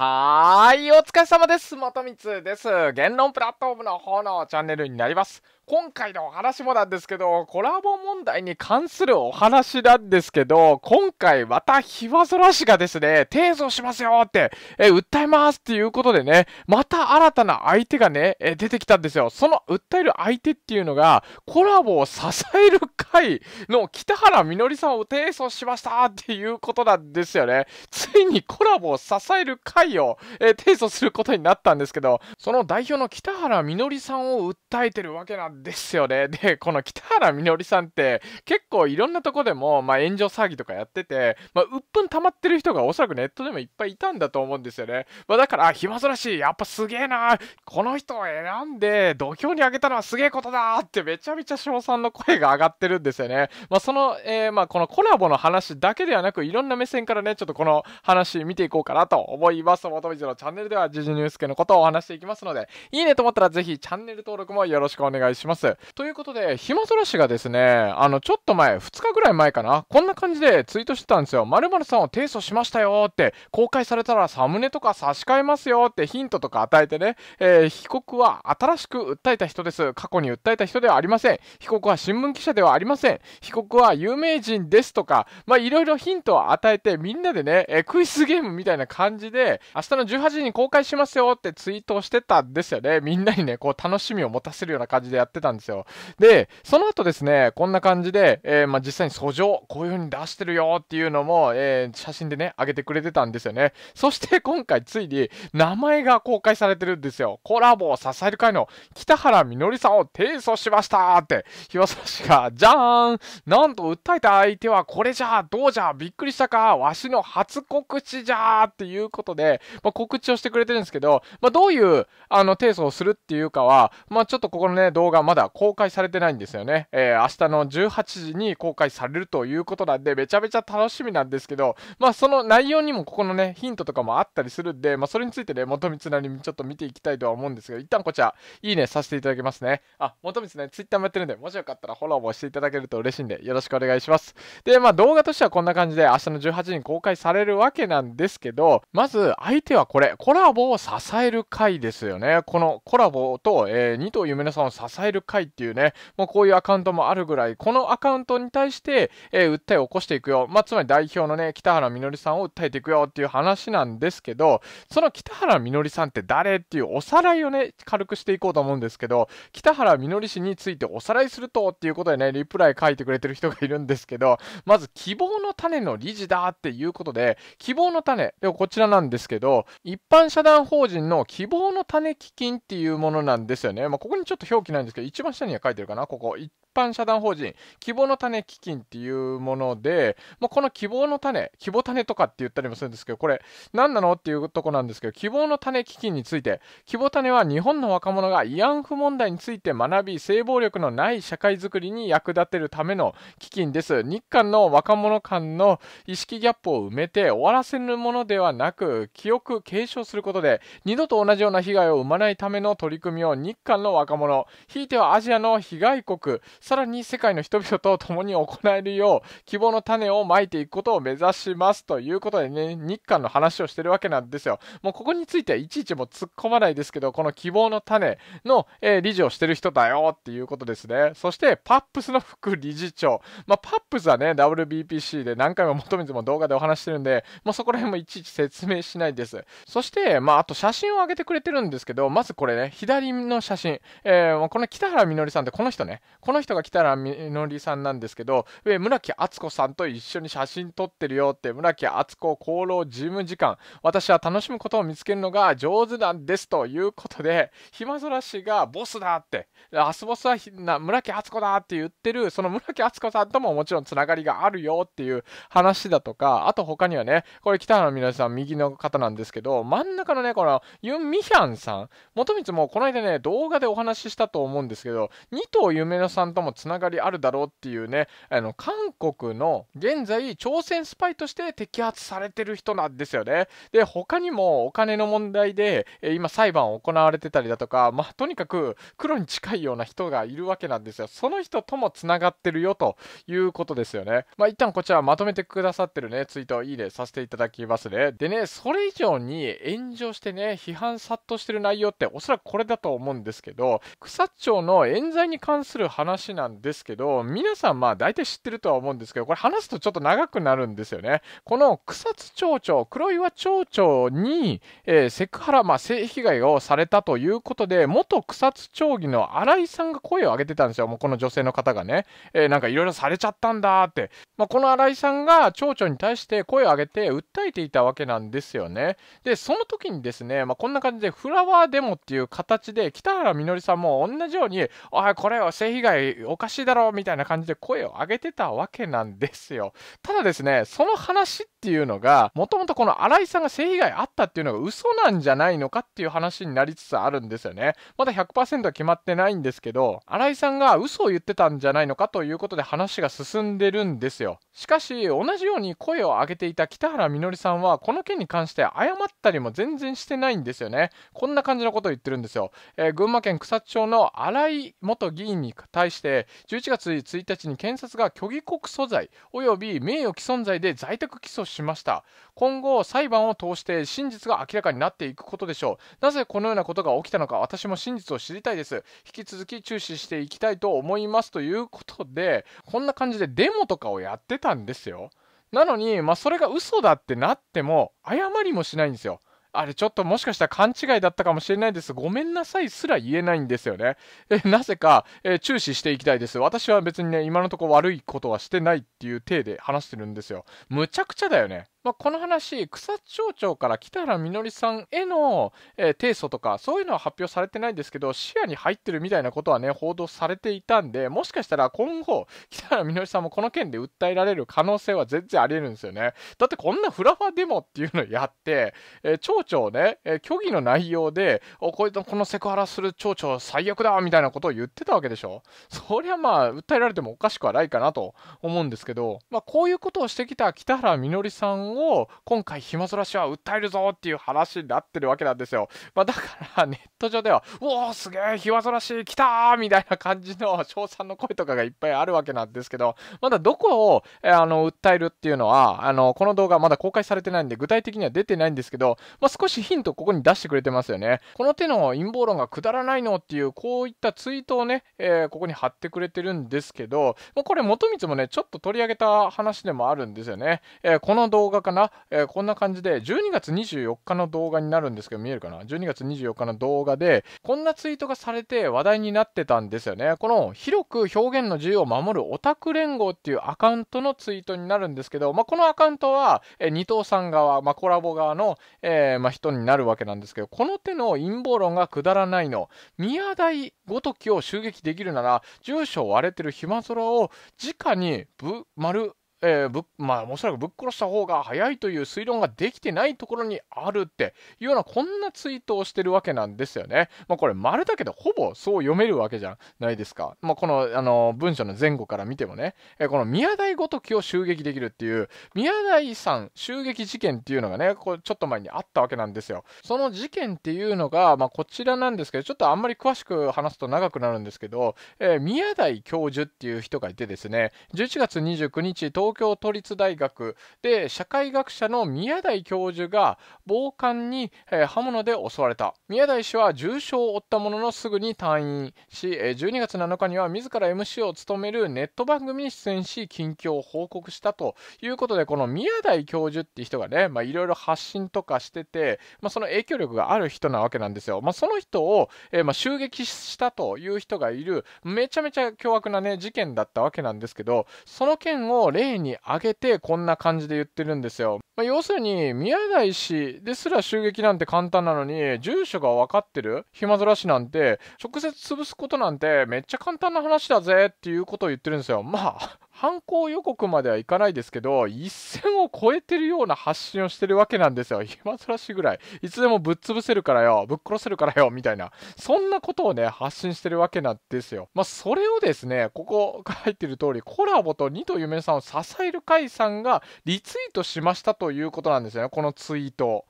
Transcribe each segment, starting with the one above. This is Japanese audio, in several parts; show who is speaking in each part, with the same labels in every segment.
Speaker 1: はーい、お疲れ様です。元光です。言論プラットフォームの方のチャンネルになります。今回のお話もなんですけど、コラボ問題に関するお話なんですけど、今回またひわぞら氏がですね、提訴しますよって、え、訴えますっていうことでね、また新たな相手がね、え、出てきたんですよ。その訴える相手っていうのが、コラボを支える会の北原みのりさんを提訴しましたっていうことなんですよね。ついにコラボを支える会を、え、提訴することになったんですけど、その代表の北原みのりさんを訴えてるわけなんですですよね。で、この北原みのりさんって結構いろんなとこでも、まあ、炎上騒ぎとかやってて、まあ、鬱憤溜まってる人がおそらくネットでもいっぱいいたんだと思うんですよね。まあ、だから、暇そらしい、やっぱすげえな、この人を選んで土俵に上げたのはすげえことだってめちゃめちゃ称賛の声が上がってるんですよね。まあ、その、えー、まあ、このコラボの話だけではなく、いろんな目線からね、ちょっとこの話見ていこうかなと思います。元水のチャンネルでは、ジジニュースケのことをお話していきますので、いいねと思ったらぜひチャンネル登録もよろしくお願いします。ます。ということで、ひまそら氏がですね、あの、ちょっと前、2日ぐらい前かな、こんな感じでツイートしてたんですよ。〇〇さんを提訴しましたよって、公開されたらサムネとか差し替えますよってヒントとか与えてね、えー、被告は新しく訴えた人です。過去に訴えた人ではありません。被告は新聞記者ではありません。被告は有名人ですとか、まあ、いろいろヒントを与えて、みんなでね、えー、クイズゲームみたいな感じで、明日の18時に公開しますよってツイートをしてたんですよね。みんなにね、こう楽しみを持たせるような感じでやってってたんですよ。で、その後ですね、こんな感じで、えー、まあ、実際に訴状、こういう風に出してるよっていうのも、えー、写真でね、上げてくれてたんですよね。そして今回、ついに名前が公開されてるんですよ。コラボを支える会の北原みのりさんを提訴しましたって、和さ氏が、じゃーんなんと訴えた相手はこれじゃどうじゃびっくりしたかわしの初告知じゃーっていうことで、まあ、告知をしてくれてるんですけど、まあ、どういう、あの、提訴をするっていうかは、まあ、ちょっとここのね、動画がまだ公開されてないんですよね。えー、明日の18時に公開されるということなんで、めちゃめちゃ楽しみなんですけど、まあその内容にもここのね、ヒントとかもあったりするんで、まあそれについてね、元光なりにちょっと見ていきたいとは思うんですけど、一旦こちら、いいねさせていただきますね。あ、元光ね、Twitter もやってるんで、もしよかったらフォローもしていただけると嬉しいんで、よろしくお願いします。で、まあ動画としてはこんな感じで、明日の18時に公開されるわけなんですけど、まず相手はこれ、コラボを支える回ですよね。このコラボと、えー、二頭夢のさんを支ええる会っていうね、もうこういうアカウントもあるぐらい、このアカウントに対して、えー、訴えを起こしていくよ。まあ、つまり代表のね、北原みのりさんを訴えていくよっていう話なんですけど、その北原みのりさんって誰っていうおさらいをね、軽くしていこうと思うんですけど、北原みのり氏についておさらいするとっていうことでね、リプライ書いてくれてる人がいるんですけど、まず希望の種の理事だっていうことで、希望の種、ではこちらなんですけど、一般社団法人の希望の種基金っていうものなんですよね。まあ、ここにちょっと表記ないんですけど、一番下には書いてるかな、ここ。一般社団法人希望の種基金っていうもので、まあ、この希望の種、希望種とかって言ったりもするんですけど、これ何なのっていうとこなんですけど、希望の種基金について、希望種は日本の若者が慰安婦問題について学び、性暴力のない社会づくりに役立てるための基金です。日韓の若者間の意識ギャップを埋めて終わらせるものではなく、記憶、継承することで、二度と同じような被害を生まないための取り組みを日韓の若者、ひいてはアジアの被害国、さらに世界の人々と共に行えるよう希望の種をまいていくことを目指しますということでね、日韓の話をしてるわけなんですよ。もうここについてはいちいちも突っ込まないですけど、この希望の種の、えー、理事をしてる人だよっていうことですね。そして、パップスの副理事長。まあ、パップスはね、WBPC で何回も 元水も動画でお話してるんで、もうそこら辺もいちいち説明しないです。そして、まあ、あと写真を上げてくれてるんですけど、まずこれね、左の写真。えー、この北原みのりさんってこの人ね、この人が来たらみのりさんなんですけど、村木敦子さんと一緒に写真撮ってるよって、村木敦子功労事務次官、私は楽しむことを見つけるのが上手なんですということで、ひまぞらしがボスだって、ラスボスは村木敦子だって言ってる、その村木敦子さんとももちろんつながりがあるよっていう話だとか、あと他にはね、これ北原みのりさん右の方なんですけど、真ん中のね、このユン・ミヒャンさん、元光もこの間ね、動画でお話ししたと思うんですけど、二頭夢のさんとともつながりあるだろうっていうねあの韓国の現在朝鮮スパイとして摘発されてる人なんですよねで他にもお金の問題で今裁判を行われてたりだとかまあとにかく黒に近いような人がいるわけなんですよその人ともつながってるよということですよねまあ一旦こちらまとめてくださってるねツイートいいねさせていただきますねでねそれ以上に炎上してね批判殺到してる内容っておそらくこれだと思うんですけど草津町の冤罪に関する話なんですけど、皆さんまあ大体知ってるとは思うんですけど、これ話すとちょっと長くなるんですよね。この草津町長、黒岩町長に、えー、セクハラ、まあ、性被害をされたということで、元草津町議の新井さんが声を上げてたんですよ。もうこの女性の方がね。えー、なんかいろいろされちゃったんだって。まあ、この新井さんが町長に対して声を上げて訴えていたわけなんですよね。で、その時にですね、まあ、こんな感じでフラワーデモっていう形で、北原みのりさんも同じように、おい、これは性被害おかしいだろみたいな感じで声を上げてたわけなんですよ。ただですね、その話っていうのが、もともとこの新井さんが性被害あったっていうのが嘘なんじゃないのかっていう話になりつつあるんですよね。まだ100%は決まってないんですけど、新井さんが嘘を言ってたんじゃないのかということで話が進んでるんですよ。しかし、同じように声を上げていた北原みのりさんは、この件に関して謝ったりも全然してないんですよね。こんな感じのことを言ってるんですよ。えー、群馬県草津町の新井元議員に対してして11月1日に検察が虚偽告訴罪及び名誉毀損罪で在宅起訴しました今後裁判を通して真実が明らかになっていくことでしょうなぜこのようなことが起きたのか私も真実を知りたいです引き続き注視していきたいと思いますということでこんな感じでデモとかをやってたんですよなのに、まあ、それが嘘だってなっても謝りもしないんですよあれちょっともしかしたら勘違いだったかもしれないです。ごめんなさいすら言えないんですよね。えなぜか、え注視していきたいです。私は別にね、今のとこ悪いことはしてないっていう体で話してるんですよ。むちゃくちゃだよね。まあ、この話、草津町長から北原みのりさんへの、えー、提訴とか、そういうのは発表されてないんですけど、視野に入ってるみたいなことはね、報道されていたんで、もしかしたら今後、北原みのりさんもこの件で訴えられる可能性は全然あり得るんですよね。だってこんなフラファデモっていうのやって、えー、町長ね、えー、虚偽の内容で、おこいつこのセクハラする町長最悪だみたいなことを言ってたわけでしょ。そりゃまあ、訴えられてもおかしくはないかなと思うんですけど、まあ、こういうことをしてきた北原みのりさんを今回暇そらしは訴えるぞっていう話になってるわけなんですよ。まあ、だからネット上では、うおーすげえひまそらし来たーみたいな感じの称賛の声とかがいっぱいあるわけなんですけど、まだどこを、えー、あの訴えるっていうのは、あのこの動画まだ公開されてないんで具体的には出てないんですけど、まあ、少しヒントここに出してくれてますよね。この手の陰謀論がくだらないのっていうこういったツイートをね、えー、ここに貼ってくれてるんですけど、まあ、これ元光もね、ちょっと取り上げた話でもあるんですよね。えー、この動画画かな、えー、こんな感じで、12月24日の動画になるんですけど、見えるかな ?12 月24日の動画で、こんなツイートがされて話題になってたんですよね。この、広く表現の自由を守るオタク連合っていうアカウントのツイートになるんですけど、まあ、このアカウントは、えー、二藤さん側、まあ、コラボ側の、えー、まあ、人になるわけなんですけど、この手の陰謀論がくだらないの、宮台ごときを襲撃できるなら、住所を割れてる暇空を直にぶ丸えーぶまあ、おそらくぶっ殺した方が早いという推論ができてないところにあるっていうようなこんなツイートをしてるわけなんですよね。まあ、これ丸だけどほぼそう読めるわけじゃないですか。まあ、このあの文章の前後から見てもね、えー、この宮台ごときを襲撃できるっていう宮台さん襲撃事件っていうのがねこうちょっと前にあったわけなんですよ。その事件っていうのが、まあ、こちらなんですけどちょっとあんまり詳しく話すと長くなるんですけど、えー、宮台教授っていう人がいてですね11月29日東東京都立大学で社会学者の宮台教授が暴漢に、え刃物で襲われた宮台氏は重傷を負ったもののすぐに退院し、え12月7日には自ら MC を務めるネット番組に出演し近況を報告したということでこの宮台教授っていう人がねいろいろ発信とかしてて、まあ、その影響力がある人なわけなんですよ、まあ、その人を、えー、まあ、襲撃したという人がいるめちゃめちゃ凶悪なね事件だったわけなんですけどその件を例に上げてこんな感じで言ってるんですよ、まあ、要するに宮台氏ですら襲撃なんて簡単なのに住所が分かってる暇ぞらしなんて直接潰すことなんてめっちゃ簡単な話だぜっていうことを言ってるんですよまあ犯行予告まではいかないですけど、一線を超えてるような発信をしてるわけなんですよ。ずらしいぐらい。いつでもぶっ潰せるからよ、ぶっ殺せるからよ、みたいな。そんなことをね、発信してるわけなんですよ。まあ、それをですね、ここが入ってる通り、コラボとニトゆめさんを支える会さんがリツイートしましたということなんですよね、このツイート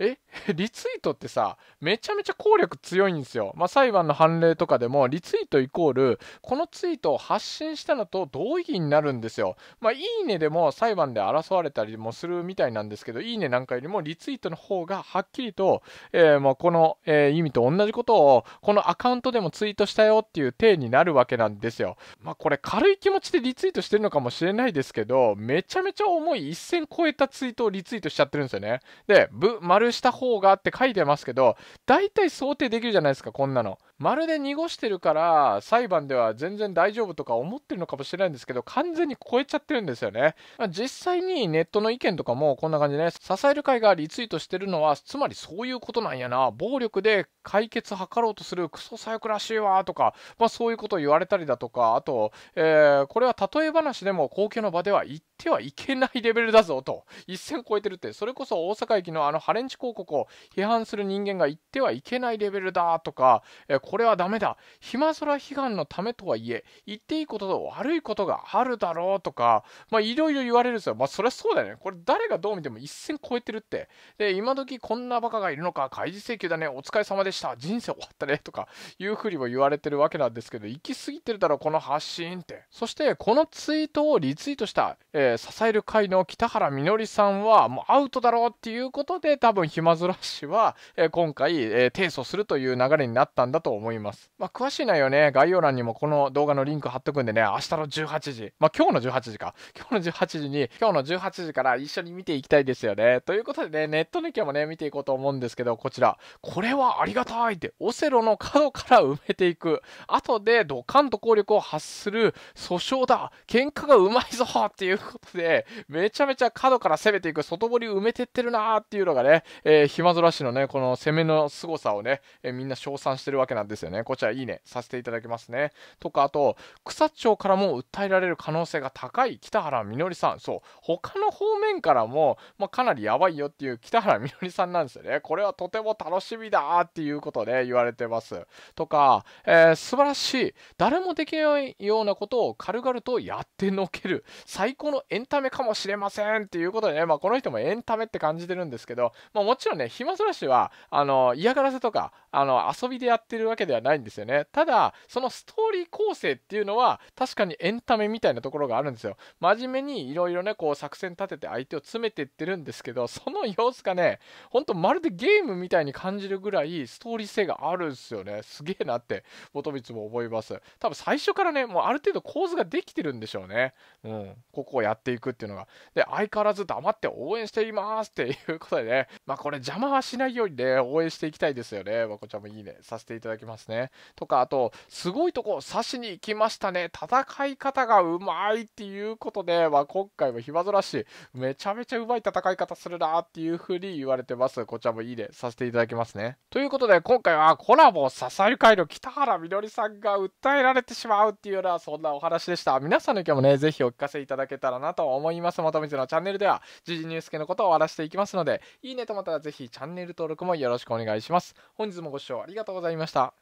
Speaker 1: え リツイートってさ、めちゃめちゃ効力強いんですよ。まあ、裁判の判例とかでも、リツイートイコール、このツイートを発信したのと同意義になるんですよ。まあ、いいねでも裁判で争われたりもするみたいなんですけど、いいねなんかよりもリツイートの方がはっきりと、えー、まあ、この、えー、意味と同じことを、このアカウントでもツイートしたよっていう体になるわけなんですよ。まあ、これ軽い気持ちでリツイートしてるのかもしれないですけど、めちゃめちゃ重い1000超えたツイートをリツイートしちゃってるんですよね。で、ぶ、丸した方がって書いてますけど、大体想定できるじゃないですか、こんなの。まるで濁してるから裁判では全然大丈夫とか思ってるのかもしれないんですけど完全に超えちゃってるんですよね、まあ、実際にネットの意見とかもこんな感じね支える会がリツイートしてるのはつまりそういうことなんやな暴力で解決図ろうとするクソ左翼らしいわとか、まあ、そういうことを言われたりだとかあと、えー、これは例え話でも公共の場では言ってはいけないレベルだぞと一線超えてるってそれこそ大阪駅のあのハレンチ広告を批判する人間が言ってはいけないレベルだとか、えーこれはダメだ。暇空悲願のためとはいえ、言っていいことと悪いことがあるだろうとか、まあいろいろ言われるんですよ。まあそりゃそうだよね。これ誰がどう見ても一線超えてるって。で、今時こんなバカがいるのか、開示請求だね、お疲れ様でした、人生終わったね、とかいうふうにも言われてるわけなんですけど、行き過ぎてるだろ、うこの発信って。そして、このツイートをリツイートした、えー、支える会の北原みのりさんは、もうアウトだろうっていうことで、多分、暇まずら氏は、えー、今回、えー、提訴するという流れになったんだと思います。まあ、詳しい内容ね、概要欄にもこの動画のリンク貼っとくんでね、明日の18時、まあ、今日の18時か、今日の18時に、今日の18時から一緒に見ていきたいですよね。ということでね、ネットの意見もね、見ていこうと思うんですけど、こちら、これはありがたいって、オセロの角から埋めていく、後でドカンと効力を発する訴訟だ、喧嘩がうまいぞっていうことで、めちゃめちゃ角から攻めていく、外堀埋めてってるなーっていうのがね、えー、暇ぞらしのね、この攻めの凄さをね、えー、みんな称賛してるわけなんですですよね。こちらいいねさせていただきますね。とか、あと、草津町からも訴えられる可能性が高い北原みのりさん。そう、他の方面からも、まあ、かなりやばいよっていう北原みのりさんなんですよね。これはとても楽しみだっていうことで言われてます。とか、えー、素晴らしい。誰もできないようなことを軽々とやってのける。最高のエンタメかもしれませんっていうことでね、まあ、この人もエンタメって感じてるんですけど、まあ、もちろんね、暇そらしは、あの、嫌がらせとか、あの、遊びでやってるわけけではないんですよね。ただ、そのストーリー構成っていうのは、確かにエンタメみたいなところがあるんですよ。真面目にいろいろね、こう作戦立てて相手を詰めていってるんですけど、その様子がね、ほんとまるでゲームみたいに感じるぐらい、ストーリー性があるんですよね。すげえなって、ボトビツも思います。多分最初からね、もうある程度構図ができてるんでしょうね。うん。ここをやっていくっていうのが。で、相変わらず黙って応援していますって いうことでね、まあこれ邪魔はしないようにね、応援していきたいですよね。まこちゃんもいいね、させていただきますね。とか、あと、すごいとこ刺しに行きましたね。戦い方がうまいっていうことで、まあ、今回もひばぞらしめちゃめちゃうまい戦い方するなっていうふうに言われてます。こちらもいいね、させていただきますね。ということで、今回はコラボ支える会の北原みのりさんが訴えられてしまうっていうような、そんなお話でした。皆さんの意見もね、是非お聞かせいただけたらなと思います。まとめてのチャンネルでは、時事ニュース系のことを終わらせていきますので、いいねとまたら是非チャンネル登録もよろしくお願いします。本日もご視聴ありがとうございました。